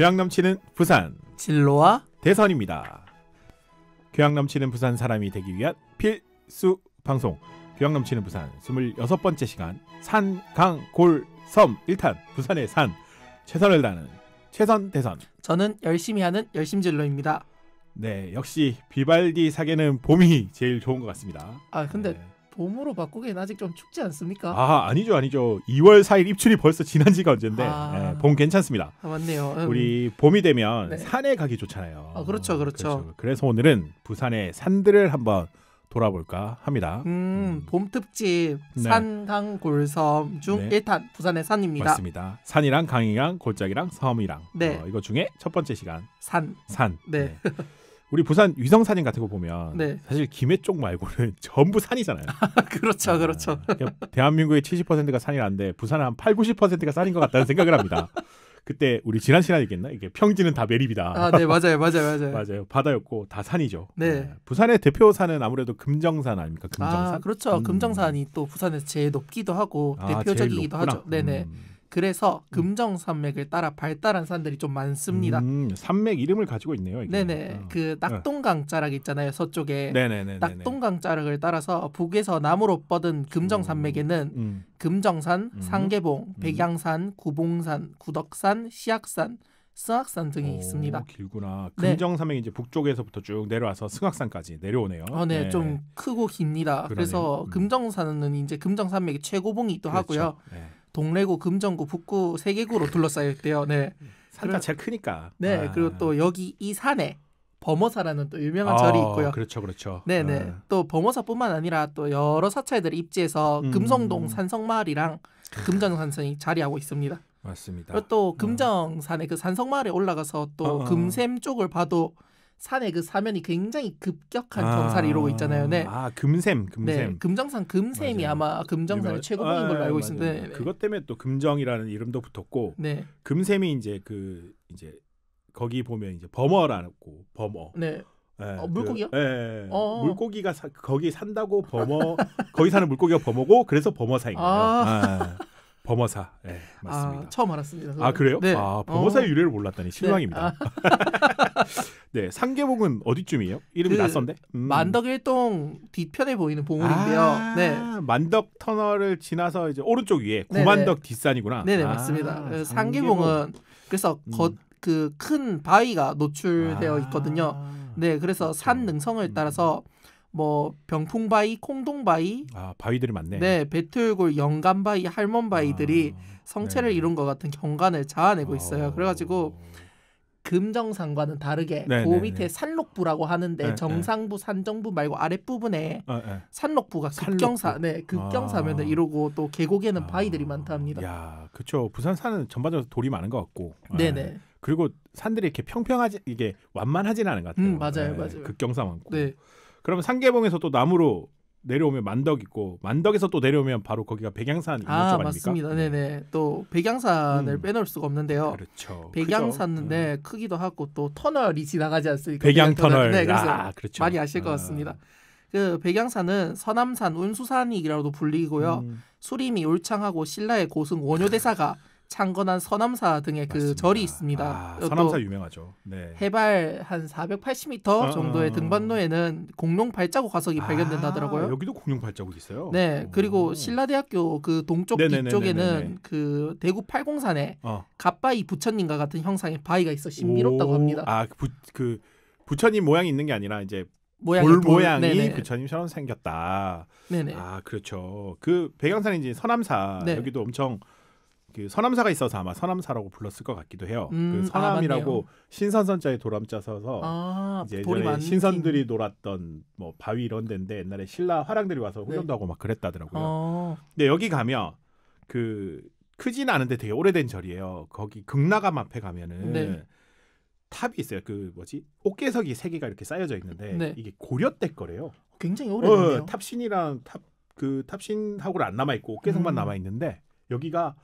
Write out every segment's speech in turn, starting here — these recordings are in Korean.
교양 넘치는 부산 진로와 대선입니다. 교양 넘치는 부산 사람이 되기 위한 필수 방송 교양 넘치는 부산 26번째 시간 산, 강, 골, 섬 1탄 부산의 산 최선을 다하는 최선 대선 저는 열심히 하는 열심진로입니다. 네 역시 비발디 사계는 봄이 제일 좋은 것 같습니다. 아 근데 네. 봄으로 바꾸기엔 아직 좀 춥지 않습니까? 아 아니죠 아니죠. 2월 4일 입출이 벌써 지난 지가 언젠데 아... 네, 봄 괜찮습니다. 아, 맞네요. 음. 우리 봄이 되면 네. 산에 가기 좋잖아요. 아, 그렇죠, 그렇죠 그렇죠. 그래서 오늘은 부산의 산들을 한번 돌아볼까 합니다. 음, 음. 봄 특집 네. 산강 골섬 중 네. 1탄 부산의 산입니다. 맞습니다. 산이랑 강이랑 골짜기랑 섬이랑 네. 어, 이거 중에 첫 번째 시간 산 산. 네. 네. 우리 부산 위성 사진 같은 거 보면 네. 사실 김해 쪽 말고는 전부 산이잖아요. 그렇죠, 아, 그렇죠. 네. 그렇죠. 대한민국의 70%가 산이라는데 부산은 한 8, 90%가 산인 것 같다는 생각을 합니다. 그때 우리 지난 시간에있겠나 이게 평지는 다 매립이다. 아, 네, 맞아요, 맞아요, 맞아요. 맞아요. 바다였고 다 산이죠. 네. 네. 부산의 대표 산은 아무래도 금정산 아닙니까? 금정산. 아, 그렇죠. 음. 금정산이 또 부산에서 제일 높기도 하고 아, 대표적이기도 아, 하죠. 네네. 음. 그래서 음, 음. 금정 산맥을 따라 발달한 산들이 좀 많습니다. 음, 산맥 이름을 가지고 있네요. 이게. 네네, 어. 그 어. 낙동강 자락 있잖아요. 서쪽에 네네네네네. 낙동강 자락을 따라서 북에서 남으로 뻗은 금정 음, 산맥에는 음. 금정산, 음. 상계봉, 백양산, 구봉산, 구덕산, 시악산 승악산 등이 오, 있습니다. 길구나. 금정산맥 네. 이제 북쪽에서부터 쭉 내려와서 승악산까지 내려오네요. 어, 네, 네. 좀 크고 깁니다. 그러네요. 그래서 금정산은 이제 금정산맥의 최고봉이기도 그렇죠. 하고요. 네. 동래구, 금정구, 북구 세 개구로 둘러싸여 있대요. 네. 산이 제일 크니까. 네. 아. 그리고 또 여기 이 산에 범어사라는 또 유명한 아, 절이 있고요. 그렇죠, 그렇죠. 네네. 네. 아. 또 범어사뿐만 아니라 또 여러 사찰들이 입지해서 음. 금성동 산성마을이랑 금정산성이 자리하고 있습니다. 맞습니다. 그리고 또 음. 금정산의 그 산성마을에 올라가서 또 어, 어. 금샘 쪽을 봐도 산의 그 사면이 굉장히 급격한 아, 경사를 이루고 있잖아요. 네. 아 금샘, 금샘. 네, 금정산 금샘이 맞아요. 아마 금정산의 유 최고봉인 걸로 알고 있습니다. 네, 네. 그것 때문에 또 금정이라는 이름도 붙었고, 네. 금샘이 이제 그 이제 거기 보면 이제 범어라고 범어. 네. 네, 어, 그 물고기요? 그, 예, 예. 어. 물고기가 사, 거기 산다고 범어 거기 사는 물고기가 범어고 그래서 범어사인 아. 거예요. 아. 예. 범어사. 예, 아, 맞습니다. 아, 처음 알았습니다. 그건. 아 그래요? 네. 아 어. 범어사의 어. 유래를 몰랐다니 네. 실망입니다. 네. 아. 네, 상계봉은 어디쯤이에요? 이름이 그 낯선데? 음. 만덕 일동 뒤편에 보이는 봉우리인데요. 아, 네. 만덕 터널을 지나서 이제 오른쪽 위에 고만덕 네, 네. 뒷산이구나. 네네 아, 맞습니다. 아, 상계봉은 그래서 음. 그큰 바위가 노출되어 아. 있거든요. 네, 그래서 그렇죠. 산 능성을 음. 따라서 뭐 병풍바위, 콩동바위, 아 바위들이 많네. 네, 배틀골, 영간바위, 할몬바위들이 아, 성체를 네. 이룬 것 같은 경관을 자아내고 있어요. 어. 그래가지고 금정산과는 다르게 네, 그 네, 밑에 네. 산록부라고 하는데 네, 네. 정상부, 산정부 말고 아랫부분에 아, 산록부가 급경사, 산록부. 네극경사면을 아. 이루고 또 계곡에는 아. 바위들이 많답니다. 야, 그렇죠. 부산산은 전반적으로 돌이 많은 것 같고, 네네. 아. 그리고 산들이 이렇게 평평하지 이게 완만하지는 않은 것 같아요. 음, 맞아요, 맞아요. 극경사 많고. 네. 그러면 상계봉에서 또 나무로 내려오면 만덕 있고 만덕에서 또 내려오면 바로 거기가 백양산 아 맞습니다. 네. 네또 백양산을 음. 빼놓을 수가 없는데요. 그렇죠. 백양산인데 음. 크기도 하고 또 터널이 지나가지 않습니까? 백양, 터널. 네, 그래서 아, 그렇죠. 많이 아실 것 아. 같습니다. 아. 그 백양산은 서남산 운수산이라고도 불리고요. 음. 수림이 울창하고 신라의 고승 원효대사가 창건한 서남사 등의 그 맞습니다. 절이 있습니다. 아, 서남사 유명하죠. 네. 해발 한 480m 어, 어, 정도의 아, 등반로에는 공룡 발자국 화석이 아, 발견된다더라고요. 여기도 공룡 발자국 있어요. 네, 오. 그리고 신라대학교 그 동쪽 네네네네네네. 뒤쪽에는 그 대구 팔공산에 어. 갑바이 부처님과 같은 형상의 바위가 있어 신비롭다고 오. 합니다. 아, 그, 부, 그 부처님 모양이 있는 게 아니라 이제 모양이 돌, 모양이 네네. 부처님처럼 생겼다. 네네. 아, 그렇죠. 그 백양산인지 서남사 네. 여기도 엄청 그 서남사가 있어서 아마 서남사라고 불렀을 것 같기도 해요. 그 음, 그 서남이라고 아, 신선선자에 도람자 서서 아, 이제 예전에 신선들이 놀았던 뭐 바위 이런 데인데 옛날에 신라 화랑들이 와서 네. 훈련도 네. 하고 막 그랬다더라고요. 어. 근데 여기 가면 그 크진 않은데 되게 오래된 절이에요. 거기 극락암 앞에 가면은 네. 탑이 있어요. 그 뭐지 옥계석이 세 개가 이렇게 쌓여져 있는데 네. 이게 고려 때 거래요. 굉장히 오래됐네요. 어, 탑신이랑 탑 그탑신하고를안 남아 있고 옥계석만 음. 남아 있는데 여기가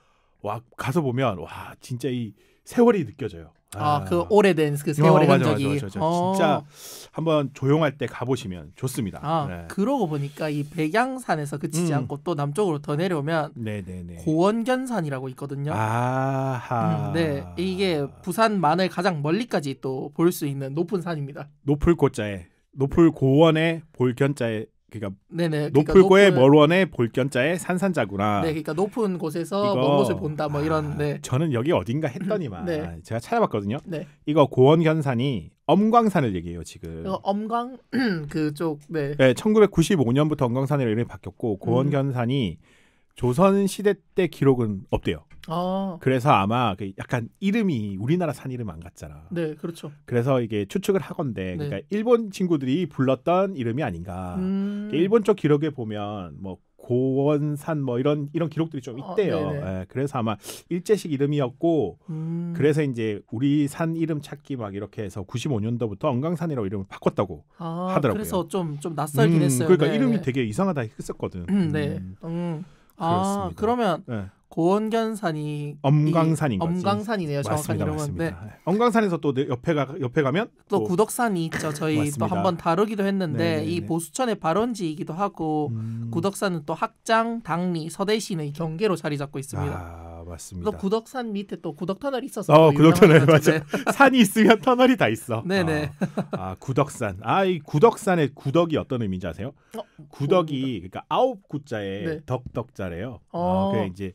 와 가서 보면 와 진짜 이 세월이 느껴져요. 아그 아, 아. 그 오래된 그 세월의 어, 흔적이 어. 진짜 한번 조용할 때 가보시면 좋습니다. 아 네. 그러고 보니까 이 백양산에서 그치지 음. 않고 또 남쪽으로 더 내려오면 네네네. 고원견산이라고 있거든요. 아하. 음, 네 이게 부산만을 가장 멀리까지 또 볼 수 있는 높은 산입니다. 높을 고자에 높을 고원에 볼견자에 그러니까 네네, 그러니까 높을 그러니까 고에 높은... 멀원에 볼견자에 산산자구나. 네, 그러니까 높은 곳에서 이거... 먼 곳을 본다 뭐 이런. 아, 네. 저는 여기 어딘가 했더니만 네. 제가 찾아봤거든요. 네. 이거 고원견산이 엄광산을 얘기해요 지금. 어, 엄광 그쪽 네. 네, 1995년부터 엄광산으로 이름이 바뀌었고 음. 고원견산이 음. 조선 시대 때 기록은 없대요. 아. 그래서 아마 그 약간 이름이 우리나라 산 이름 안 같잖아. 네, 그렇죠. 그래서 이게 추측을 하건데, 네. 그러니까 일본 친구들이 불렀던 이름이 아닌가. 음... 그러니까 일본 쪽 기록에 보면 뭐 고원산 뭐 이런 이런 기록들이 좀 어, 있대요. 아, 예, 그래서 아마 일제식 이름이었고 음... 그래서 이제 우리 산 이름 찾기 막 이렇게 해서 95년도부터 엉강산이라고 이름을 바꿨다고 아, 하더라고요. 그래서 좀 좀 낯설긴 음, 했어요. 그러니까 네. 이름이 되게 이상하다 했었거든. 음, 네. 음. 음. 아, 그렇습니다. 그러면 네. 고원견산이 엄강산인 엄강산이네요. 정확한 이름인 네. 네. 엄강산에서 또 옆에 가 옆에 가면 또, 또 구덕산이 있죠. 저희 또 한번 다루기도 했는데 네네네. 네, 이 네. 보수천의 발원지이기도 하고 음... 구덕산은 또 학장, 당리, 서대시의 경계로 자리 잡고 있습니다. 아... 맞습니다. 또 구덕산 밑에 또 구덕 터널이 있어 어, 구덕 터널 맞아. 네. 산이 있으면 터널이 다 있어. 네네. 어. 아 구덕산. 아이 구덕산의 구덕이 어떤 의미인지 아세요? 어, 구덕이 뭐, 그러니까 아홉 구자의 네. 덕덕자래요. 어. 어, 그 이제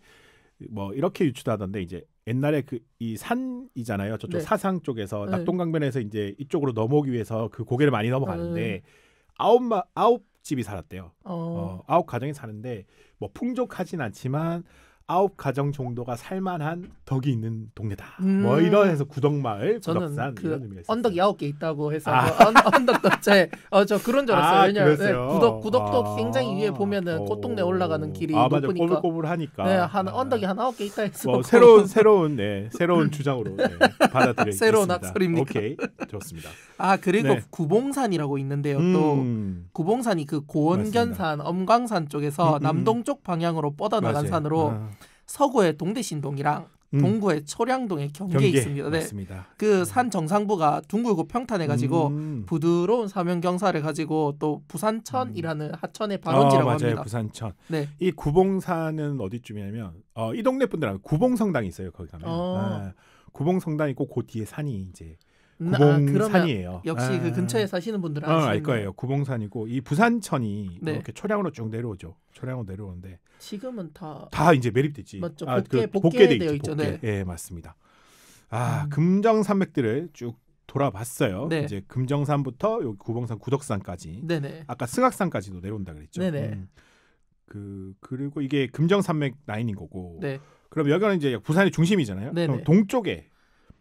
뭐 이렇게 유추하던데 이제 옛날에 그 이 산이잖아요. 저쪽 네. 사상 쪽에서 네. 낙동강변에서 이제 이쪽으로 넘어오기 위해서 그 고개를 많이 넘어가는데 네. 아홉 마 아홉 집이 살았대요. 어. 어. 아홉 가정이 사는데 뭐 풍족하진 않지만 아홉 가정 정도가 살만한 덕이 있는 동네다. 음. 뭐 이런 해서 구덕마을, 구덕산 그 이런 의미가 어요 언덕 야홉 개 있다고 해서 아. 뭐 언, 덕 덕제 어저 그런 줄 알았어요. 아, 왜냐면 네, 구덕 구덕도 아. 굉장히 위에 보면은 꽃동네 올라가는 길이 아, 높으니까 꼬불꼬불하니까 네, 한 언덕이 아. 한 아홉 개 있다 해서 뭐, 뭐 새로운 새로운 네 새로운 주장으로 네, 받아들여 새로운 학설입니까? 오케이 좋습니다. 아 그리고 네. 구봉산이라고 있는데요. 또 음. 구봉산이 그 고원견산, 맞습니다. 엄광산 쪽에서 음, 음, 남동쪽 방향으로 뻗어나간 산으로. 아. 서구의 동대신동이랑 음. 동구의 초량동의 경계에 경계. 있습니다. 네. 그산 음. 정상부가 둥글고 평탄해가지고 음. 부드러운 사면경사를 가지고 또 부산천이라는 음. 하천의 발원지라고 어, 맞아요. 합니다. 부산천. 네. 이 구봉산은 어디쯤이냐면 어, 이 동네 분들하고 구봉성당이 있어요. 거기 가면. 어. 아, 네. 구봉성당 있고 그 뒤에 산이 이제 아, 구봉산이에요. 그 아, 역시 아. 그 근처에 사시는 분들은 어, 알 거예요. 구봉산이고 이 부산천이 네. 이렇게 초량으로 쭉 내려오죠. 초량으로 내려오는데 지금은 다 다 이제 매립됐지. 맞죠. 아, 복개 그, 복개돼 있죠. 있죠. 복개. 네. 예, 맞습니다. 아, 음. 금정 산맥들을 쭉 돌아봤어요. 네. 이제 금정산부터 여기 구봉산, 구덕산까지. 네네. 아까 승악산까지도 내려온다 그랬죠. 네네. 음. 그 그리고 이게 금정산맥 라인인 거고. 네. 그럼 여기는 이제 부산의 중심이잖아요. 네네. 그럼 동쪽에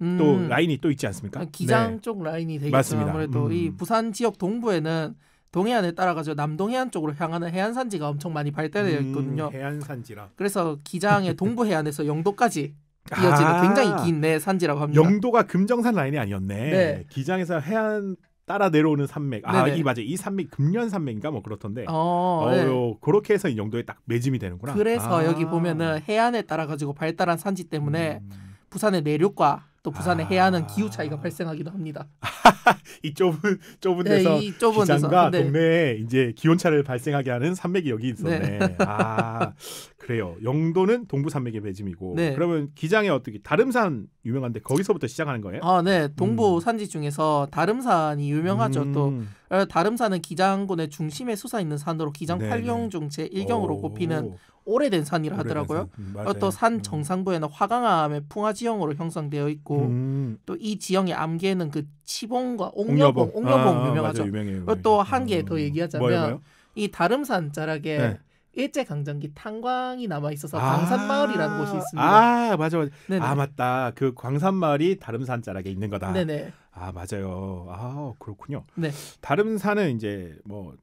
음. 또 라인이 또 있지 않습니까? 아, 기장 네. 쪽 라인이 되겠죠. 맞습니다. 아무래도 음. 이 부산 지역 동부에는 동해안에 따라가지 남동해안 쪽으로 향하는 해안산지가 엄청 많이 발달되어 음, 있거든요. 음, 해안산지라. 그래서 기장의 동부 해안에서 영도까지 이어지는 아~ 굉장히 긴 내 산지라고 합니다. 영도가 금정산 라인이 아니었네. 네. 기장에서 해안 따라 내려오는 산맥. 아, 이 맞아. 이 산맥 금년 산맥인가 뭐 그렇던데. 어, 어 네. 그렇게 해서 영도에 딱 매짐이 되는구나. 그래서 아~ 여기 보면은 해안에 따라 가지고 발달한 산지 때문에 음. 부산의 내륙과 또 부산의 아... 해안은 기후 차이가 발생하기도 합니다. 이 좁은 좁은 네, 데서 네, 좁은 기장과 데서. 네. 동네에 이제 기온 차를 발생하게 하는 산맥이 여기 있었네. 네. 아 그래요. 영도는 동부산맥의 배짐이고 네. 그러면 기장에 어떻게 다름산 유명한데 거기서부터 시작하는 거예요? 아, 네. 동부 음. 산지 중에서 다름산이 유명하죠. 음. 또 어, 다름산은 기장군의 중심에 솟아 있는 산으로 기장 8경 중 제1경으로 꼽히는 오래된 산이라 하더라고요. 음, 어, 또산 음. 정상부에는 화강암의 풍화 지형으로 형성되어 있고 음. 또이 지형의 암개는 그 치봉과 옥녀봉, 옥녀봉, 아, 유명하죠. 맞아, 유명해요, 어, 유명해요. 또한 개더 음. 얘기하자면 뭐예요, 뭐예요? 이 다름산 자락에 네. 일제 강점기 탄광이 남아 있어서 아~ 광산마을이라는 곳이 있습니다. 아 맞아 맞아. 네아 맞다. 그 광산마을이 다름산 자락에 있는 거다. 네네. 아 맞아요. 아 그렇군요. 네. 다름산은 이제 뭐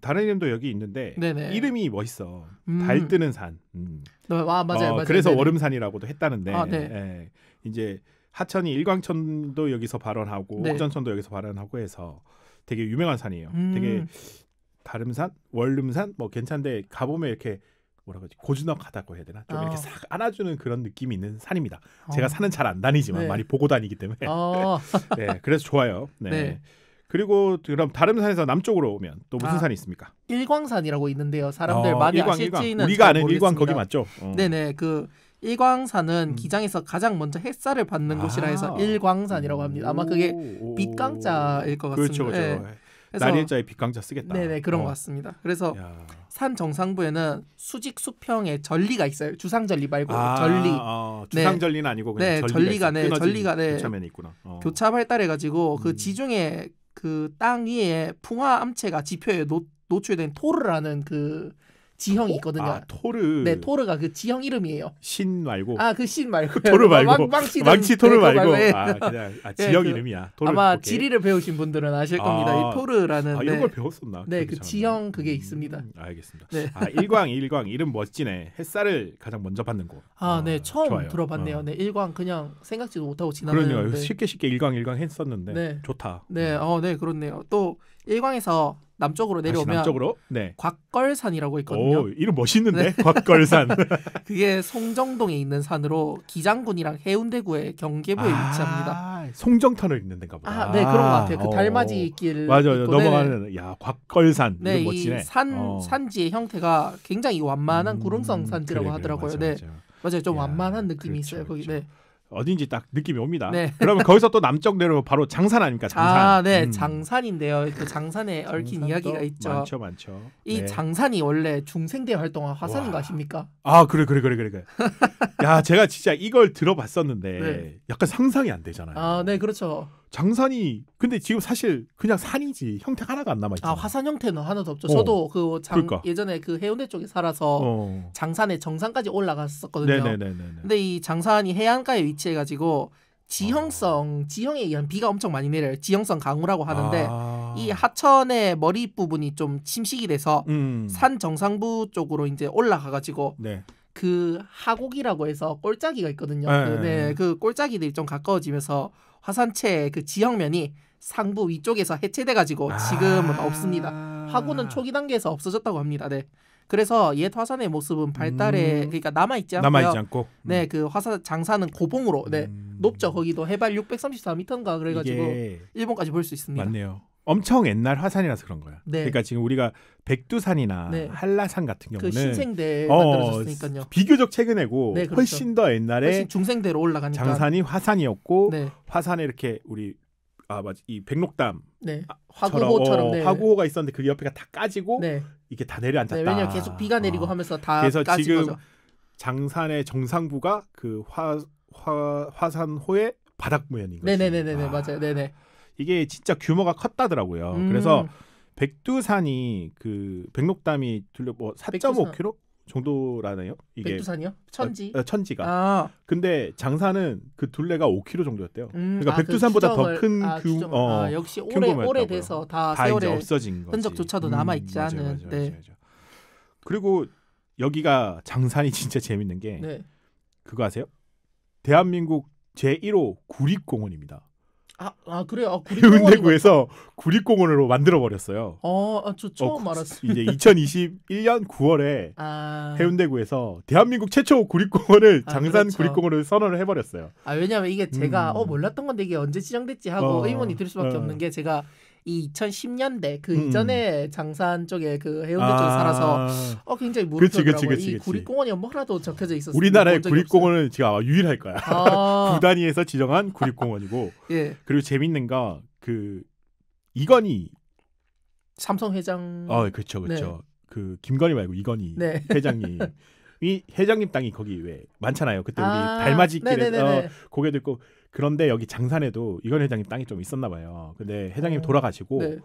다른 이름도 여기 있는데 네네. 이름이 멋있어. 음. 달 뜨는 산. 음. 아, 맞아요, 어, 맞아요. 그래서 네네. 월음산이라고도 했다는데 아, 네. 예, 이제 하천이 일광천도 여기서 발원하고 네. 옥전천도 여기서 발원하고 해서 되게 유명한 산이에요. 음. 되게 다름산, 월름산 뭐 괜찮은데 가보면 이렇게 뭐라 그러지 고즈넉하다고 해야 되나 좀 어. 이렇게 아. 싹 안아주는 그런 느낌이 있는 산입니다. 어. 제가 산은 잘 안 다니지만 네. 많이 보고 다니기 때문에 어. 네 그래서 좋아요. 네. 네. 그리고 그럼 다름 산에서 남쪽으로 오면 또 무슨 아, 산이 있습니까? 일광산이라고 있는데요. 사람들 어, 많이 일광, 아실지는 일광. 우리가 아는 일광 거기 맞죠? 어. 네네 그 일광산은 음. 기장에서 가장 먼저 햇살을 받는 아. 곳이라 해서 아. 일광산이라고 합니다. 아마 그게 빛광자일 것 같습니다. 그렇죠, 그렇죠. 네. 날일자에 빛강자 쓰겠다. 네네 네, 그런 어. 것 같습니다. 그래서 야. 산 정상부에는 수직 수평에 전리가 있어요. 주상 전리 말고 아, 전리. 어, 네. 주상 전리는 네. 아니고 그냥 네, 전리가 전 전리간에 교차면이 있구나. 어. 교차 발달해 가지고 그 음. 지중해 그땅 위에 풍화 암체가 지표에 노, 노출된 토르라는 그 지형이 있거든요. 아, 토르. 네, 토르가 그 지형 이름이에요. 신 말고. 아, 그 신 말고. 그 토르 말고. 망, 치 망치 토르 네, 말고. 말고. 예. 아, 그냥 아, 예, 지형 네, 이름이야. 토르, 아마 오케이. 지리를 배우신 분들은 아실 아, 겁니다. 아, 이 토르라는. 아, 네. 이런 네. 걸 배웠었나? 네, 그 지형 그게 음, 있습니다. 알겠습니다. 네. 아, 일광, 일광 이름 멋지네. 햇살을 가장 먼저 받는 곳. 아, 네, 아, 처음 좋아요. 들어봤네요. 어. 네, 일광 그냥 생각지도 못하고 지나가는데. 그러네요. 쉽게 쉽게 일광 일광 했었는데 네. 좋다. 네, 음. 어, 네, 그렇네요. 또 일광에서 남쪽으로 내려오면 남쪽으로? 네. 곽걸산이라고 있거든요. 오, 이름 멋있는데 네. 곽걸산. 그게 송정동에 있는 산으로 기장군이랑 해운대구의 경계부에 아, 위치합니다. 송정터널 있는 데인가 보다. 아, 네 그런 것 같아요. 그 어. 달맞이 길. 맞아요. 있고, 넘어가는 네. 야 곽걸산. 네, 이산 어. 산지의 형태가 굉장히 완만한 음, 구릉성 산지라고 그래, 하더라고요. 그래, 맞아, 네. 맞아요. 좀 야, 완만한 느낌이 그렇죠, 있어요. 거기 그렇죠. 네. 어딘지 딱 느낌이 옵니다. 네. 그러면 거기서 또 남쪽 내로 바로 장산 아닙니까? 장산. 아, 네, 음. 장산인데요. 그 장산에 얽힌 이야기가 있죠. 많죠, 많죠. 이 네. 장산이 원래 중생대 활동한 화산인 거 아십니까? 아, 그래, 그래, 그래, 그래, 야, 제가 진짜 이걸 들어봤었는데 네. 약간 상상이 안 되잖아요. 아, 네, 그렇죠. 장산이 근데 지금 사실 그냥 산이지 형태 하나가 안 남아 있잖아. 아 화산 형태는 하나도 없죠. 어. 저도 그 장, 그러니까. 예전에 그 해운대 쪽에 살아서 어. 장산에 정상까지 올라갔었거든요. 네네네네. 근데 이 장산이 해안가에 위치해 가지고 지형성 어. 지형에 의한 비가 엄청 많이 내려요. 지형성 강우라고 하는데 아. 이 하천의 머리 부분이 좀 침식이 돼서 음. 산 정상부 쪽으로 이제 올라가 가지고 네. 그 하곡이라고 해서 꼴짜기가 있거든요. 네, 그, 네, 그 꼴짜기들이 좀 가까워지면서 화산체의 그 지형면이 상부 위쪽에서 해체돼 가지고 아. 지금은 아~ 없습니다. 하고는 초기 단계에서 없어졌다고 합니다. 네. 그래서 옛 화산의 모습은 발달에 음. 그러니까 남아 있지 않고요. 남아 있지 않고. 네, 음. 네, 그 화산 장사는 고봉으로 네. 음. 높죠. 거기도 해발 634m인가 그래 가지고 일본까지 볼 수 있습니다. 맞네요. 엄청 옛날 화산이라서 그런 거야. 네. 그러니까 지금 우리가 백두산이나 네. 한라산 같은 그 경우는 그 신생대 어, 만들어졌으니까요. 비교적 최근에고 네, 그렇죠. 훨씬 더 옛날에 훨씬 중생대로 올라가니까 장산이 화산이었고 네. 화산에 이렇게 우리 아 맞아 이 백록담 네. 아, 화구호처럼 어, 화구호가 있었는데 그 옆에가 다 까지고 네. 이게 다 내려앉았다. 왜냐 계속 비가 내리고 어. 하면서 다 그래서 지금 거죠. 장산의 정상부가 그 화 화 화산호의 바닥 모양인 거죠. 네네네네 아. 맞아요. 네네. 이게 진짜 규모가 컸다더라고요. 음. 그래서 백두산이 그 백록담이 둘러 뭐 4.5km 정도라네요. 이게 백두산이요? 천지. 어, 어, 천지가. 아. 근데 장사는 그 둘레가 5km 정도였대요. 음, 그러니까 아, 그 백두산보다 더큰 아, 규. 규 어, 아, 역시 오래 오래돼서 다, 다 이제 없어진 거지. 흔적조차도 남아 있지 음, 않은. 맞아요, 맞아 네. 맞아요. 그리고 여기가 장산이 진짜 재밌는 게 네. 그거 아세요? 대한민국 제1호 구립공원입니다. 아, 아 그래요. 아, 해운대구에서 구립공원으로 만들어 버렸어요. 어, 아, 저 처음 어, 알았어요. 이제 2021년 9월에 아... 해운대구에서 대한민국 최초 구립공원을 아, 장산 그렇죠. 구립공원을 선언을 해버렸어요. 아 왜냐하면 이게 제가 음... 어 몰랐던 건데 이게 언제 지정됐지 하고 어, 의문이 들 수밖에 어. 없는 게 제가 이 2010년대 그 음. 이전에 장산 쪽에 그 해운대 아. 쪽에 살아서 어 굉장히 무르더라고요. 이 구립공원이 뭐하나도 적혀져 있었어요. 우리나라의 구립공원은 제가 유일할 거야. 아. 구단위에서 지정한 구립공원이고. 예. 그리고 재밌는 거그 이건희 삼성 회장. 어, 그렇죠, 그렇죠. 네. 그 김건희 말고 이건희 네. 회장님. 이 회장님 땅이 거기 왜 많잖아요. 그때 우리 아~ 달맞이길에 네, 네, 네, 어, 고개 들고 그런데 여기 장산에도 이건 회장님 땅이 좀 있었나 봐요. 근데 회장님 어. 돌아가시고 네.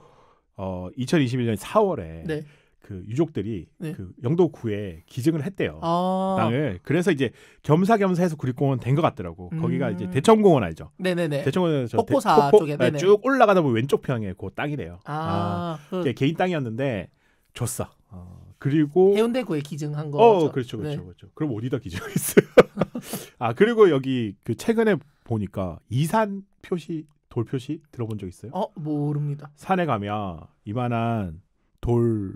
어 2021년 4월에 네. 그 유족들이 네. 그 영도구에 기증을 했대요 아. 땅을 그래서 이제 겸사겸사해서 구립공원 된 것 같더라고 음. 거기가 이제 음. 대청공원 알죠? 네네네 대청공원에 폭포사 폭포, 쪽에 네, 쭉 올라가다 보면 왼쪽 평에 그 땅이래요. 아, 아. 그. 개인 땅이었는데 줬어. 어. 그리고 해운대구에 기증한 거. 어, 그렇죠, 그렇죠, 네. 그렇죠. 그럼 어디다 기증했어요? 아 그리고 여기 그 최근에 보니까 이산 표시 돌 표시 들어본 적 있어요? 어, 모릅니다. 산에 가면 이만한 돌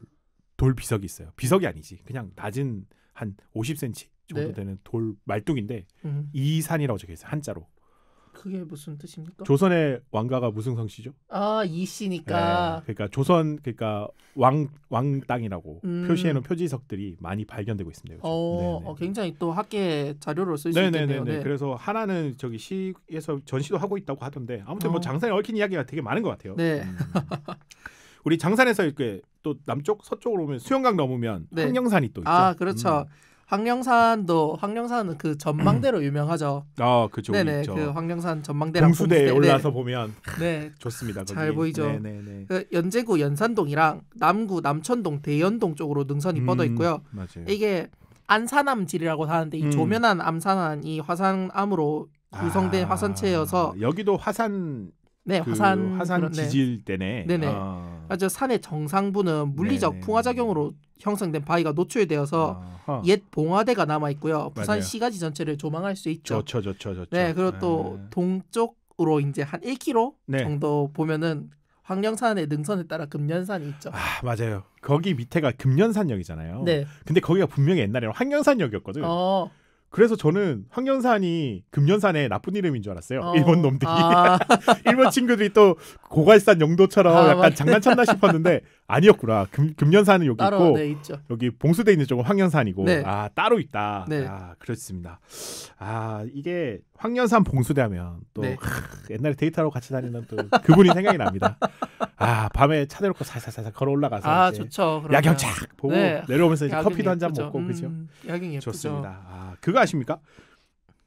돌 비석이 있어요. 비석이 아니지, 그냥 낮은 한 50cm 정도 네. 되는 돌 말뚝인데 음. 이산이라고 적혀 있어요 한자로. 그게 무슨 뜻입니까? 조선의 왕가가 무승성 씨죠? 아 이씨니까. 네, 예, 그러니까 조선 그러니까 왕 왕 땅이라고 음. 표시해놓은 표지석들이 많이 발견되고 있습니다. 어, 네, 어, 네. 굉장히 또 학계 자료로 쓸수 네, 있겠네요. 네. 그래서 하나는 저기 시에서 전시도 하고 있다고 하던데 아무튼 뭐 어. 뭐 장산에 얽힌 이야기가 되게 많은 것 같아요. 네. 음. 우리 장산에서 이렇게 또 남쪽 서쪽으로 오면 수영강 넘으면 네. 황령산이 또 있죠. 아 그렇죠. 음. 황령산도 황령산은 그 전망대로 유명하죠. 아 그죠. 네네 그 황령산 전망대랑 공수대에 봉수대. 네. 올라서 네. 보면 네 좋습니다. 거기. 잘 보이죠. 네네네. 네, 네. 그 연제구 연산동이랑 남구 남천동 대연동 쪽으로 능선이 음, 뻗어 있고요. 맞아요. 이게 안산암질이라고 하는데 이 음. 조면한 암산암이 화산암으로 구성된 아, 화산체여서 여기도 화산 네, 그 화산 화산 그런, 지질 때네. 네네. 아. 아 산의 정상부는 물리적 네네. 풍화작용으로 형성된 바위가 노출되어서 아하. 옛 봉화대가 남아 있고요. 부산 맞아요. 시가지 전체를 조망할 수 있죠. 좋죠, 좋죠, 좋죠. 네, 그리고 또 네. 동쪽으로 이제 한 1km 네. 정도 보면은 황령산의 능선에 따라 금년산이 있죠. 아 맞아요. 거기 밑에가 금년산역이잖아요. 네. 근데 거기가 분명히 옛날에는 황령산역이었거든요. 어. 그래서 저는 황년산이 금년산의 나쁜 이름인 줄 알았어요. 어. 일본 놈들이. 아. 일본 친구들이 또 고갈산 영도처럼 아, 약간 맞네. 장난쳤나 싶었는데 아니었구나. 금, 금년산은 여기 따로, 있고 네, 여기 봉수대 있는 쪽은 황년산이고 네. 아 따로 있다. 네. 아 그렇습니다. 아 이게 황년산 봉수대 하면 또 네. 하, 옛날에 데이터로 같이 다니던 또 그분이 생각이 납니다. 아 밤에 차 대놓고 살살살살 걸어 올라가서 아 좋죠. 그러면. 야경 쫙 보고 네. 내려오면서 이제 커피도 한 잔 먹고 음, 그죠. 야경 예쁘죠. 좋습니다. 아 그거 아십니까?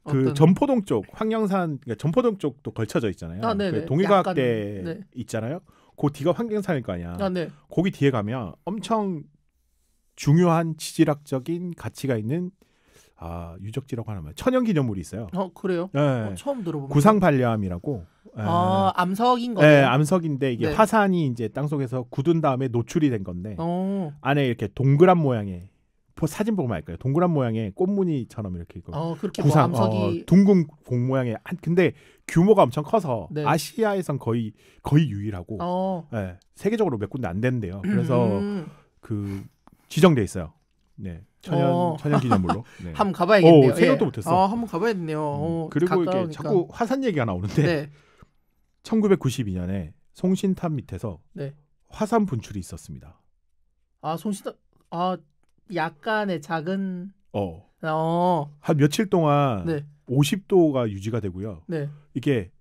그 어떤... 전포동 쪽황령산 그러니까 전포동 쪽도 걸쳐져 있잖아요. 아, 그 동의과학대 약간, 네. 있잖아요. 그 뒤가 환경산일 거 아니야. 아, 네. 거기 뒤에 가면 엄청 중요한 지질학적인 가치가 있는 아 유적지라고 하나면 천연기념물이 있어요. 어 그래요? 네. 어, 처음 들어보면 구상발암이라고. 예. 아 네. 암석인 거네. 네, 예, 암석인데 이게 네. 화산이 이제 땅 속에서 굳은 다음에 노출이 된 건데 오. 어. 안에 이렇게 동그란 모양의 사진 보고 말 거예요. 동그란 모양의 꽃무늬처럼 이렇게 있고 어, 그렇게 구상 뭐 암석이... 어, 둥근 공 모양의 한 근데 규모가 엄청 커서 네. 아시아에선 거의 거의 유일하고 어. 네, 세계적으로 몇 군데 안된대요 그래서 음. 그 지정돼 있어요. 네. 천연 어. 천연 기념물로 네. 한번 가봐야겠네요. 오, 어, 생각도 어, 예. 못했어. 아, 어, 한번 가봐야겠네요. 음, 그리고 이렇게 자꾸 화산 얘기가 나오는데 네. 1992년에 송신탑 밑에서 네. 화산 분출이 있었습니다. 아 송신탑 아 약간의 작은 어. 어. 한 며칠 동안 네. 50도가 유지가 되고요. 네. 이게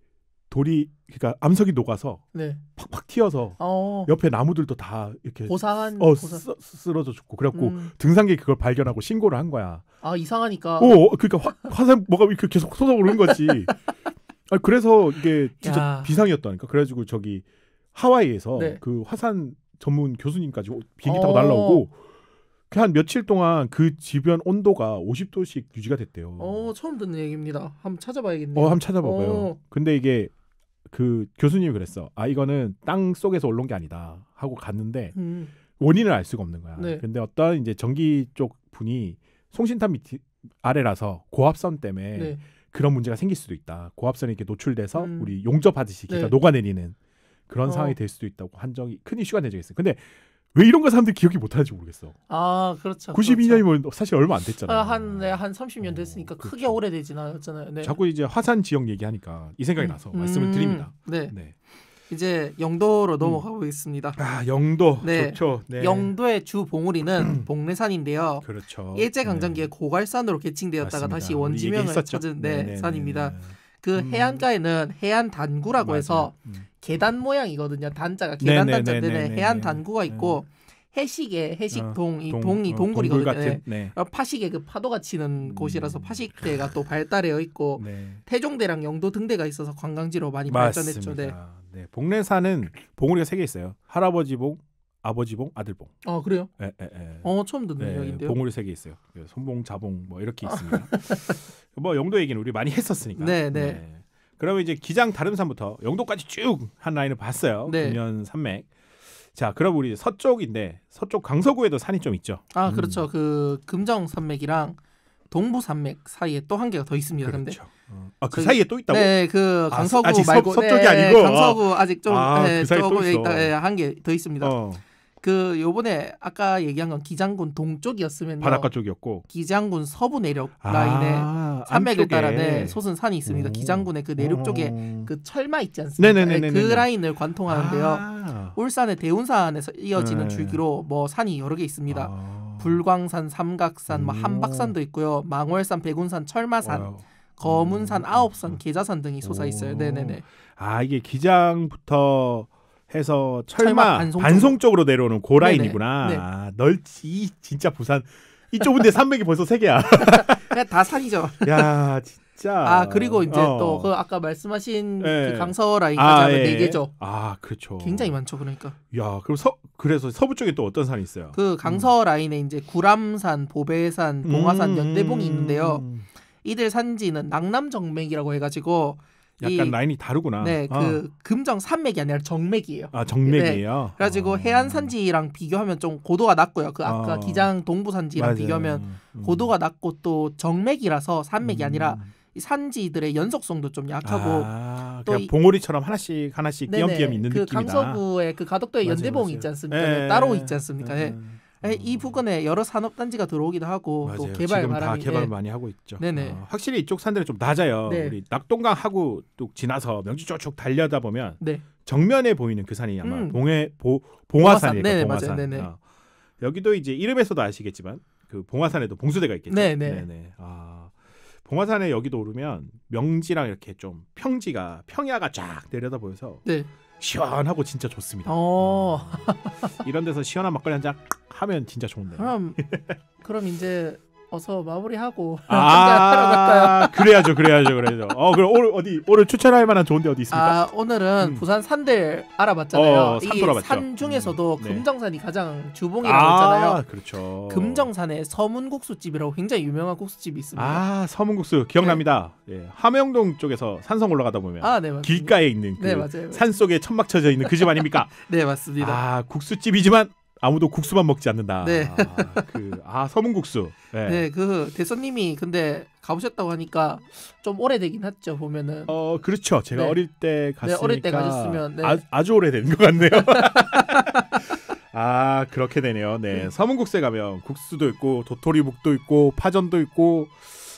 돌이 그러니까 암석이 녹아서 네. 팍팍 튀어서 어. 옆에 나무들도 다 이렇게 고사한 어, 고사... 쓰, 쓰러져 죽고 그래갖고 음. 등산객이 그걸 발견하고 신고를 한 거야. 아 이상하니까. 어, 어 그러니까 화, 화산 뭐가 이렇게 계속 솟아오르는 거지. 아 그래서 이게 진짜 야. 비상이었다니까. 그래가지고 저기 하와이에서 네. 그 화산 전문 교수님까지 비행기 어. 타고 어. 날라오고 그한 며칠 동안 그 주변 온도가 50도씩 유지가 됐대요. 어, 처음 듣는 얘기입니다. 한번 찾아봐야겠네요. 어, 한번 찾아봐봐요. 어. 근데 이게 그 교수님이 그랬어. 아, 이거는 땅 속에서 올라온 게 아니다. 하고 갔는데 음. 원인을 알 수가 없는 거야. 네. 근데 어떤 이제 전기 쪽 분이 송신탑 밑 아래라서 고압선 때문에 네. 그런 문제가 생길 수도 있다. 고압선이 이렇게 노출돼서 음. 우리 용접하듯이 네. 녹아내리는 그런 어. 상황이 될 수도 있다고 한 적이 큰 이슈가 된적 근데 왜 이런 거 사람들이 기억이 못하는지 모르겠어. 아 그렇죠. 92년이면 그렇죠. 뭐 사실 얼마 안 됐잖아요. 한한 아, 네, 한 30년 됐으니까 어, 그렇죠. 오래되진 않았잖아요. 네. 자꾸 이제 화산 지역 얘기하니까 이 생각이 음, 나서 말씀을 음, 드립니다. 네. 네. 이제 영도로 음. 넘어가 보겠습니다. 아 영도 네. 좋죠. 네. 영도의 주 봉우리는 봉래산인데요. 그렇죠. 일제강점기에 네. 고갈산으로 개칭되었다가 맞습니다. 다시 원지명을 찾은 네, 네, 네 산입니다. 네네. 그 음. 해안가에는 해안 단구라고 맞아. 해서 음. 계단 모양이거든요. 단자가 계단 네, 네, 단자 되는 네, 해안 단구가 있고 해식에 해식동 어, 이 어, 동이 동굴이거든요. 같은, 네. 어, 파식에그 파도가 치는 음. 곳이라서 파식대가 또 발달해 있고 네. 태종대랑 영도 등대가 있어서 관광지로 많이 발전했죠. 네. 네. 봉래사는 봉우리가 세 개 있어요. 할아버지 봉, 아버지 봉, 아들 봉. 아 그래요? 예, 예, 예. 어 처음 듣는 이야기인데요. 봉우리 세 개 있어요. 그 손봉, 자봉 뭐 이렇게 있습니다. 뭐 영도 얘기는 우리 많이 했었으니까. 네, 네. 네. 그러면 이제 기장 다름산부터 영도까지 쭉 한 라인을 봤어요. 네. 금년 산맥. 자, 그럼 우리 서쪽인데 서쪽 강서구에도 산이 좀 있죠. 아, 음. 그렇죠. 음. 그 금정 산맥이랑 동부 산맥 사이에 또 한 개가 더 있습니다. 그런데 그렇죠. 어. 아, 그 사이에 또 있다고? 네, 그 아, 강서구 아, 말고 서, 쪽이 네, 아니고 강서구 아직 좀 아, 아 네, 그 조금 있다. 네, 예, 한개 더 있습니다. 어. 그 요번에 아까 얘기한 건 기장군 동쪽이었으면 바닷가 쪽이었고 기장군 서부 내륙 아, 라인에 산맥을 안 따라 네, 솟은 산이 있습니다. 오. 기장군의 그 내륙 쪽에 그 철마 있지 않습니까? 네그 네, 네, 네, 라인을 관통하는데요. 아. 울산의 대운산에서 이어지는 네. 줄기로 뭐 산이 여러 개 있습니다. 아. 불광산, 삼각산, 뭐 한박산도 있고요. 망월산, 백운산, 철마산. 와우. 거문산, 음. 아홉산, 계좌산 등이 솟아 있어요. 네네네. 아 이게 기장부터 해서 철마, 철마 반송, 쪽으로 내려오는 고라인이구나. 아, 네. 아, 널이 진짜 부산 이 좁은데 산맥이 벌써 세 개야. 다 산이죠. 야 진짜. 아 그리고 이제 어. 또그 아까 말씀하신 네. 그 강서 라인까지 아, 하면 뭐 예, 네 예. 개죠. 아 그렇죠. 굉장히 많죠 그러니까. 야 그럼 서 그래서 서부 쪽에 또 어떤 산이 있어요? 그 강서 음. 라인에 이제 구람산, 보배산, 봉화산, 음. 연대봉이 있는데요. 이들 산지는 낙남정맥이라고 해가지고 약간 이, 라인이 다르구나. 네, 그 아. 그 금정 산맥이 아니라 정맥이에요. 아, 정맥이에요. 네, 아. 그래가지고 아. 해안 산지랑 비교하면 좀 고도가 낮고요. 그 아까 아. 기장 동부 산지랑 맞아요. 비교하면 음. 고도가 낮고 또 정맥이라서 산맥이 음. 아니라 이 산지들의 연속성도 좀 약하고 아, 또 봉오리처럼 하나씩 하나씩 네네, 끼엄끼엄 있는 그 느낌이다. 강서구의 그가덕도의 연대봉 맞 있지 않습니까? 네, 따로 있지 않습니까? 네. 네. 예, 이 음. 부근에 여러 산업 단지가 들어오기도 하고 맞아요. 또 개발 지금 바람이, 다 네. 개발 네. 많이 하고 있죠. 네네. 어, 확실히 이쪽 산들은 좀 낮아요. 네. 우리 낙동강 하고 또 지나서 명지 쪽쭉 달려다 보면 네. 정면에 보이는 그 산이 아마 음. 봉해 보, 봉화산이에요. 봉화산. 봉화산. 네네, 어. 여기도 이제 이름에서도 아시겠지만 그 봉화산에도 봉수대가 있겠죠. 네네. 네. 네네. 아. 봉화산에 여기도 오르면 명지랑 이렇게 좀 평지가 평야가 쫙 내려다 보여서 네. 시원하고 진짜 좋습니다. 어. 음. 이런 데서 시원한 막걸리 한 잔 하면 진짜 좋은데. 그럼 그럼 이제 어서 마무리하고 아 그래야죠 그래야죠 그래야죠 어 그럼 오늘 어디 오늘 추천할 만한 좋은 데 어디 있습니까? 아 오늘은 음. 부산 산들 알아봤잖아요 어, 이산 중에서도 음. 네. 금정산이 가장 주봉이라고 아, 했잖아요 그렇죠 금정산에 서문국수집이라고 굉장히 유명한 국수집이 있습니다 아 서문국수 기억납니다 네. 예, 함영동 쪽에서 산성 올라가다 보면 아, 네, 길가에 있는 네, 그 네, 맞아요, 맞아요. 산속에 천막 쳐져 있는 그 집 아닙니까? 네 맞습니다 아 국수집이지만 아무도 국수만 먹지 않는다. 네. 아, 그, 아 서문국수. 네. 네, 그 대선님이 근데 가보셨다고 하니까 좀 오래되긴 했죠 보면은. 어, 그렇죠. 제가 네. 어릴 때 갔으니까. 네, 어릴 때 가셨으면. 네. 아, 아주 오래된 것 같네요. 아 그렇게 되네요. 네, 음. 네. 서문국수에 가면 국수도 있고 도토리묵도 있고 파전도 있고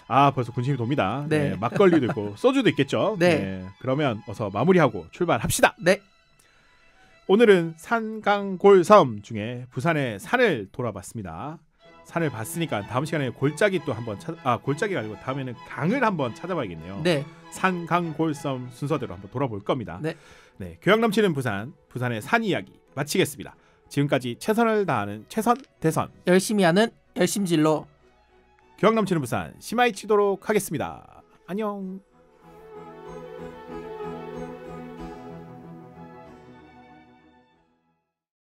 아 벌써 군침이 돕니다. 네, 네 막걸리도 있고 소주도 있겠죠. 네. 네. 그러면 어서 마무리하고 출발합시다. 네. 오늘은 산강골 섬 중에 부산의 산을 돌아봤습니다. 산을 봤으니까 다음 시간에 골짜기 또 한번 찾아 아골짜기 아니고 다음에는 강을 한번 찾아봐야겠네요. 네. 산강골섬 순서대로 한번 돌아볼 겁니다. 네. 네. 교양 넘치는 부산, 부산의 산 이야기 마치겠습니다. 지금까지 최선을 다하는 최선 대선 열심히 하는 열심진로 교양 넘치는 부산 심하이 치도록 하겠습니다. 안녕.